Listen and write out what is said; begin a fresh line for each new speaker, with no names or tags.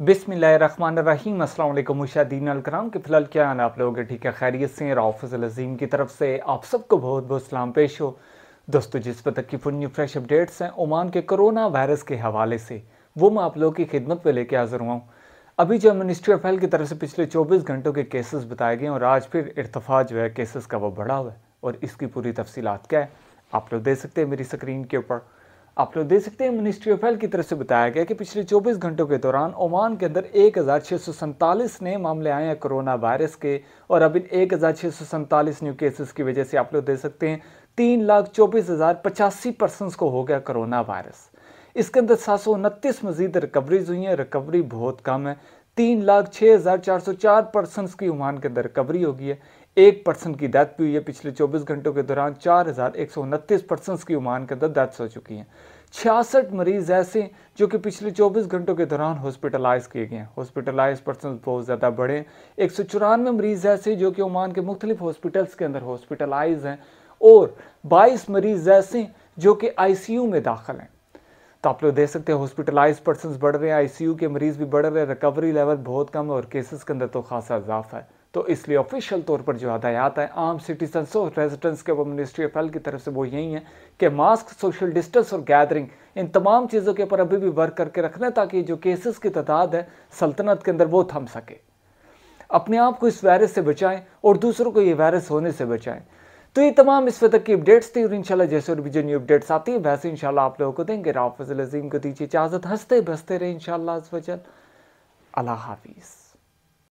रहीम अल्लाम मुशादीन अलकराम के फ़िलहाल क्या हाल आप लोगों के ठीक है खैरियत से हाफिज़ अज़ीम की तरफ से आप सबको बहुत बहुत सलाम पेश हो दोस्तों जिस पर तक की फुल न्यू फ्रेश अपडेट्स हैं ओमान के कोरोना वायरस के हवाले से वो मैं आप लोगों की खिदमत पर लेके हाज़िर हुआ हूँ अभी जो मिनिस्ट्री ऑफ हेल्थ की तरफ से पिछले चौबीस घंटों के केसेस बताए गए और आज फिर इरतफा जो है केसेस का वो बढ़ा हुआ है और इसकी पूरी तफसीत क्या है आप लोग दे सकते हैं मेरी स्क्रीन के ऊपर आप लोग देख सकते हैं मिनिस्ट्री ऑफ हेल्थ की तरफ से बताया गया कि पिछले 24 घंटों के दौरान ओमान के अंदर एक नए मामले आए हैं कोरोना वायरस के और अब इन एक न्यू केसेस की वजह से आप लोग देख सकते हैं तीन लाख चौबीस हज़ार पचासी पर्सन को हो गया कोरोना वायरस इसके अंदर सात सौ उनतीस मजीद रिकवरीज हुई हैं रिकवरी बहुत कम है तीन लाख छः हज़ार चार सौ चार पर्सन की ओमान के अंदर रिकवरी होगी है एक पर्सन की डेथ भी हुई है पिछले 24 घंटों के दौरान चार हज़ार एक सौ उनतीस पर्सन की ओमान के अंदर डेथ्स हो चुकी हैं छियासठ मरीज़ ऐसे जो कि पिछले 24 घंटों के दौरान हॉस्पिटलाइज किए गए हैं हॉस्पिटलाइज पर्सन बहुत ज़्यादा बढ़े हैं एक सौ चौरानवे मरीज़ ऐसे जो कि ओमान के मुख्तलिफ हॉस्पिटल्स के अंदर हॉस्पिटलाइज हैं और बाईस मरीज़ ऐसे जो कि आईसीयू में दाखिल हैं तो आप लोग देख सकते हैं हॉस्पिटलाइज पर्सन बढ़ रहे हैं आईसीयू के मरीज़ भी बढ़ रहे हैं रिकवरी लेवल बहुत कम है और केसेस के अंदर तो खासा इजाफा है तो इसलिए ऑफिशियल तौर पर जो हदायात है आम सिटीजन और रेजिडेंट्स के मिनिस्ट्री ऑफ हेल्थ की तरफ से वो यही है कि मास्क सोशल डिस्टेंस और गैदरिंग इन तमाम चीज़ों के ऊपर अभी भी वर्क करके रखना ताकि जो केसेस की तादाद है सल्तनत के अंदर वो थम सके अपने आप को इस वायरस से बचाएं और दूसरों को ये वायरस होने से बचाएं तो ये तमाम इस वक्त की अपडेट्स थी और इंशाल्लाह जैसे और भी जो न्यू अपडेट्स आती है वैसे इंशाल्लाह आप लोगों को देंगे राव फजल अजीम को दीजिए इजाज़त हंसते बसते रहे इंशाल्लाह अल्लाह हाफिज़